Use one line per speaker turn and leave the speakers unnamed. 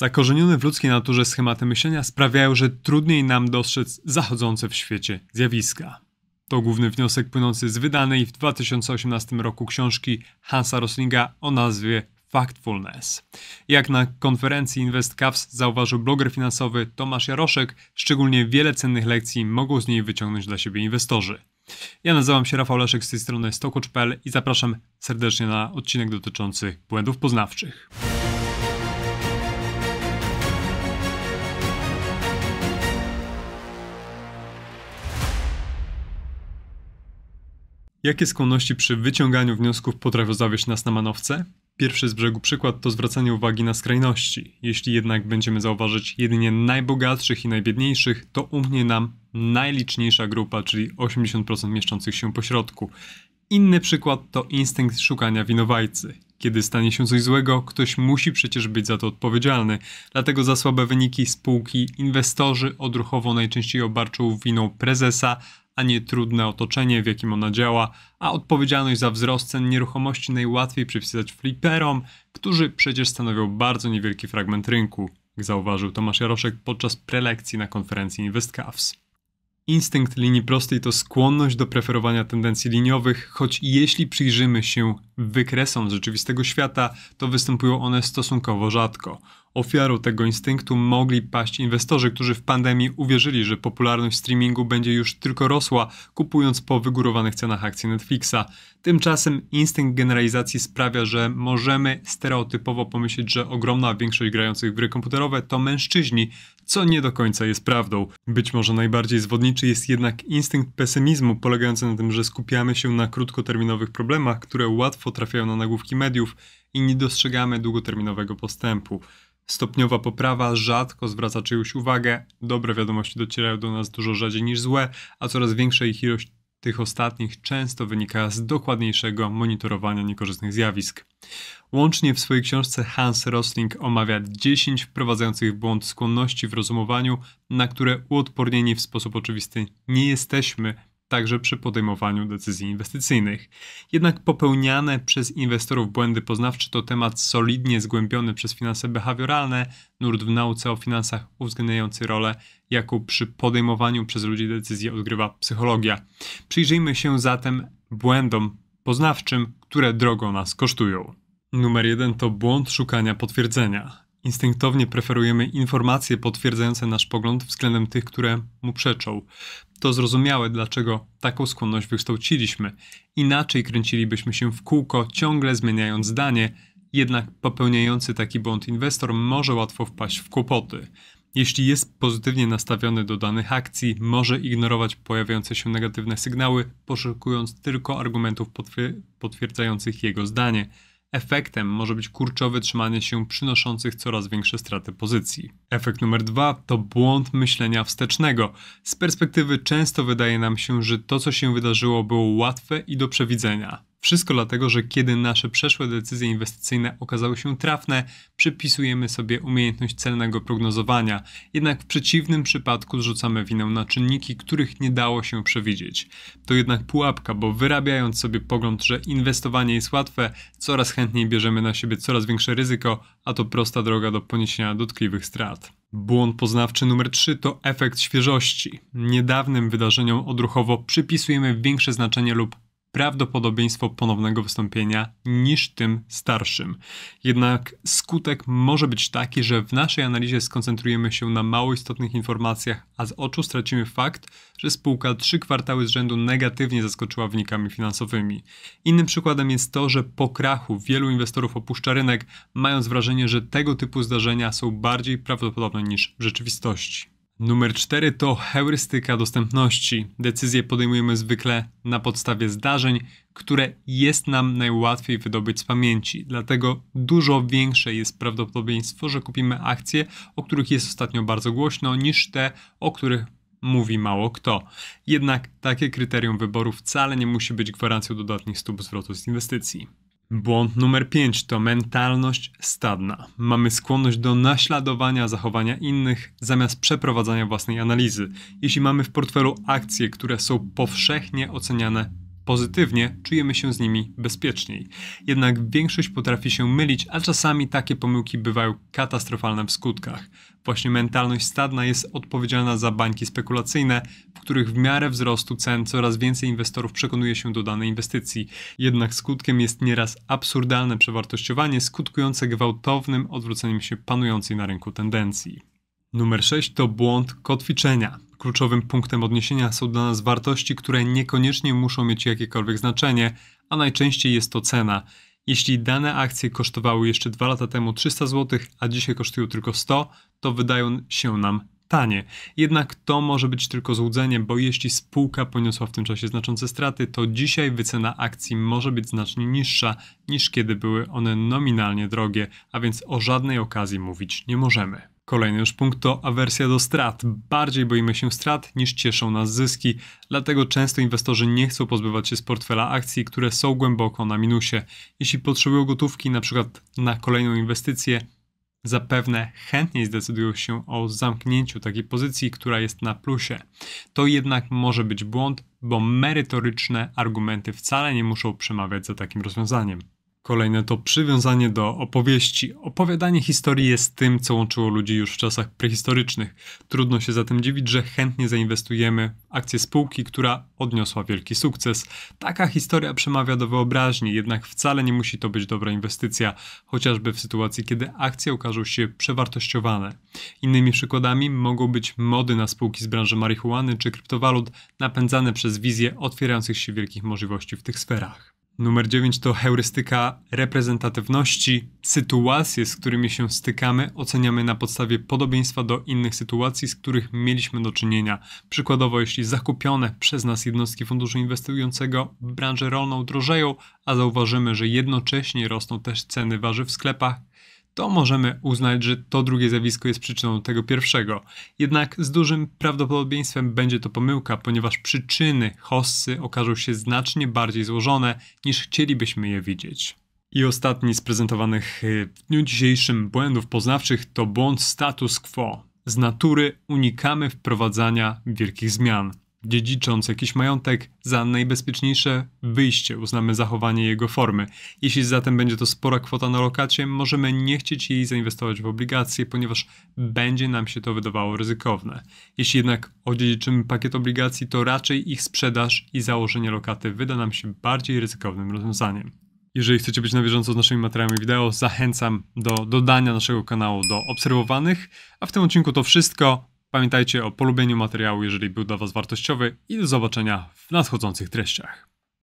Zakorzenione w ludzkiej naturze schematy myślenia sprawiają, że trudniej nam dostrzec zachodzące w świecie zjawiska. To główny wniosek płynący z wydanej w 2018 roku książki Hansa Roslinga o nazwie Factfulness. Jak na konferencji InvestCaps zauważył bloger finansowy Tomasz Jaroszek, szczególnie wiele cennych lekcji mogą z niej wyciągnąć dla siebie inwestorzy. Ja nazywam się Rafał Leszek z tej strony Stokocz.pl i zapraszam serdecznie na odcinek dotyczący błędów poznawczych. Jakie skłonności przy wyciąganiu wniosków potrafią zawieść nas na manowce? Pierwszy z brzegu przykład to zwracanie uwagi na skrajności. Jeśli jednak będziemy zauważyć jedynie najbogatszych i najbiedniejszych, to umknie nam najliczniejsza grupa, czyli 80% mieszczących się pośrodku. Inny przykład to instynkt szukania winowajcy. Kiedy stanie się coś złego, ktoś musi przecież być za to odpowiedzialny. Dlatego za słabe wyniki spółki inwestorzy odruchowo najczęściej obarczą winą prezesa, a nie trudne otoczenie, w jakim ona działa, a odpowiedzialność za wzrost cen nieruchomości najłatwiej przypisać fliperom, którzy przecież stanowią bardzo niewielki fragment rynku, jak zauważył Tomasz Jaroszek podczas prelekcji na konferencji InvestCavs. Instynkt linii prostej to skłonność do preferowania tendencji liniowych, choć jeśli przyjrzymy się wykresom z rzeczywistego świata, to występują one stosunkowo rzadko. Ofiarą tego instynktu mogli paść inwestorzy, którzy w pandemii uwierzyli, że popularność streamingu będzie już tylko rosła, kupując po wygórowanych cenach akcji Netflixa. Tymczasem instynkt generalizacji sprawia, że możemy stereotypowo pomyśleć, że ogromna większość grających w gry komputerowe to mężczyźni, co nie do końca jest prawdą. Być może najbardziej zwodniczy jest jednak instynkt pesymizmu, polegający na tym, że skupiamy się na krótkoterminowych problemach, które łatwo trafiają na nagłówki mediów i nie dostrzegamy długoterminowego postępu. Stopniowa poprawa rzadko zwraca czyjąś uwagę, dobre wiadomości docierają do nas dużo rzadziej niż złe, a coraz większa ich ilość tych ostatnich często wynika z dokładniejszego monitorowania niekorzystnych zjawisk. Łącznie w swojej książce Hans Rosling omawia 10 wprowadzających w błąd skłonności w rozumowaniu, na które uodpornieni w sposób oczywisty nie jesteśmy także przy podejmowaniu decyzji inwestycyjnych. Jednak popełniane przez inwestorów błędy poznawcze to temat solidnie zgłębiony przez finanse behawioralne, nurt w nauce o finansach uwzględniający rolę, jaką przy podejmowaniu przez ludzi decyzji odgrywa psychologia. Przyjrzyjmy się zatem błędom poznawczym, które drogo nas kosztują. Numer jeden to błąd szukania potwierdzenia. Instynktownie preferujemy informacje potwierdzające nasz pogląd względem tych, które mu przeczą to zrozumiałe, dlaczego taką skłonność wykształciliśmy. Inaczej kręcilibyśmy się w kółko, ciągle zmieniając zdanie, jednak popełniający taki błąd inwestor może łatwo wpaść w kłopoty. Jeśli jest pozytywnie nastawiony do danych akcji, może ignorować pojawiające się negatywne sygnały, poszukując tylko argumentów potwierdzających jego zdanie. Efektem może być kurczowe trzymanie się przynoszących coraz większe straty pozycji. Efekt numer dwa to błąd myślenia wstecznego. Z perspektywy często wydaje nam się, że to, co się wydarzyło, było łatwe i do przewidzenia. Wszystko dlatego, że kiedy nasze przeszłe decyzje inwestycyjne okazały się trafne, przypisujemy sobie umiejętność celnego prognozowania. Jednak w przeciwnym przypadku zrzucamy winę na czynniki, których nie dało się przewidzieć. To jednak pułapka, bo wyrabiając sobie pogląd, że inwestowanie jest łatwe, coraz chętniej bierzemy na siebie coraz większe ryzyko, a to prosta droga do poniesienia dotkliwych strat. Błąd poznawczy numer 3 to efekt świeżości. Niedawnym wydarzeniom odruchowo przypisujemy większe znaczenie lub prawdopodobieństwo ponownego wystąpienia niż tym starszym. Jednak skutek może być taki, że w naszej analizie skoncentrujemy się na mało istotnych informacjach, a z oczu stracimy fakt, że spółka trzy kwartały z rzędu negatywnie zaskoczyła wynikami finansowymi. Innym przykładem jest to, że po krachu wielu inwestorów opuszcza rynek, mając wrażenie, że tego typu zdarzenia są bardziej prawdopodobne niż w rzeczywistości. Numer 4 to heurystyka dostępności. Decyzje podejmujemy zwykle na podstawie zdarzeń, które jest nam najłatwiej wydobyć z pamięci. Dlatego dużo większe jest prawdopodobieństwo, że kupimy akcje, o których jest ostatnio bardzo głośno, niż te, o których mówi mało kto. Jednak takie kryterium wyboru wcale nie musi być gwarancją dodatnich stóp zwrotu z inwestycji. Błąd numer 5 to mentalność stadna. Mamy skłonność do naśladowania zachowania innych zamiast przeprowadzania własnej analizy. Jeśli mamy w portfelu akcje, które są powszechnie oceniane pozytywnie, czujemy się z nimi bezpieczniej. Jednak większość potrafi się mylić, a czasami takie pomyłki bywają katastrofalne w skutkach. Właśnie mentalność stadna jest odpowiedzialna za bańki spekulacyjne, w których w miarę wzrostu cen coraz więcej inwestorów przekonuje się do danej inwestycji. Jednak skutkiem jest nieraz absurdalne przewartościowanie skutkujące gwałtownym odwróceniem się panującej na rynku tendencji. Numer 6 to błąd kotwiczenia. Kluczowym punktem odniesienia są dla nas wartości, które niekoniecznie muszą mieć jakiekolwiek znaczenie, a najczęściej jest to cena. Jeśli dane akcje kosztowały jeszcze 2 lata temu 300 zł, a dzisiaj kosztują tylko 100, to wydają się nam tanie. Jednak to może być tylko złudzeniem, bo jeśli spółka poniosła w tym czasie znaczące straty, to dzisiaj wycena akcji może być znacznie niższa niż kiedy były one nominalnie drogie, a więc o żadnej okazji mówić nie możemy. Kolejny już punkt to awersja do strat. Bardziej boimy się strat niż cieszą nas zyski, dlatego często inwestorzy nie chcą pozbywać się z portfela akcji, które są głęboko na minusie. Jeśli potrzebują gotówki na przykład na kolejną inwestycję, zapewne chętniej zdecydują się o zamknięciu takiej pozycji, która jest na plusie. To jednak może być błąd, bo merytoryczne argumenty wcale nie muszą przemawiać za takim rozwiązaniem. Kolejne to przywiązanie do opowieści. Opowiadanie historii jest tym, co łączyło ludzi już w czasach prehistorycznych. Trudno się zatem dziwić, że chętnie zainwestujemy w akcję spółki, która odniosła wielki sukces. Taka historia przemawia do wyobraźni, jednak wcale nie musi to być dobra inwestycja, chociażby w sytuacji, kiedy akcje okażą się przewartościowane. Innymi przykładami mogą być mody na spółki z branży marihuany czy kryptowalut, napędzane przez wizję otwierających się wielkich możliwości w tych sferach. Numer 9 to heurystyka reprezentatywności. Sytuacje, z którymi się stykamy, oceniamy na podstawie podobieństwa do innych sytuacji, z których mieliśmy do czynienia. Przykładowo, jeśli zakupione przez nas jednostki funduszu inwestującego w branżę rolną drożeją, a zauważymy, że jednocześnie rosną też ceny warzyw w sklepach, to możemy uznać, że to drugie zjawisko jest przyczyną tego pierwszego. Jednak z dużym prawdopodobieństwem będzie to pomyłka, ponieważ przyczyny hossy okażą się znacznie bardziej złożone niż chcielibyśmy je widzieć. I ostatni z prezentowanych y, w dniu dzisiejszym błędów poznawczych to błąd status quo. Z natury unikamy wprowadzania wielkich zmian dziedzicząc jakiś majątek, za najbezpieczniejsze wyjście uznamy zachowanie jego formy. Jeśli zatem będzie to spora kwota na lokacie, możemy nie chcieć jej zainwestować w obligacje, ponieważ będzie nam się to wydawało ryzykowne. Jeśli jednak odziedziczymy pakiet obligacji, to raczej ich sprzedaż i założenie lokaty wyda nam się bardziej ryzykownym rozwiązaniem. Jeżeli chcecie być na bieżąco z naszymi materiałami wideo, zachęcam do dodania naszego kanału do obserwowanych. A w tym odcinku to wszystko. Pamiętajcie o polubieniu materiału, jeżeli był dla Was wartościowy i do zobaczenia w nadchodzących treściach.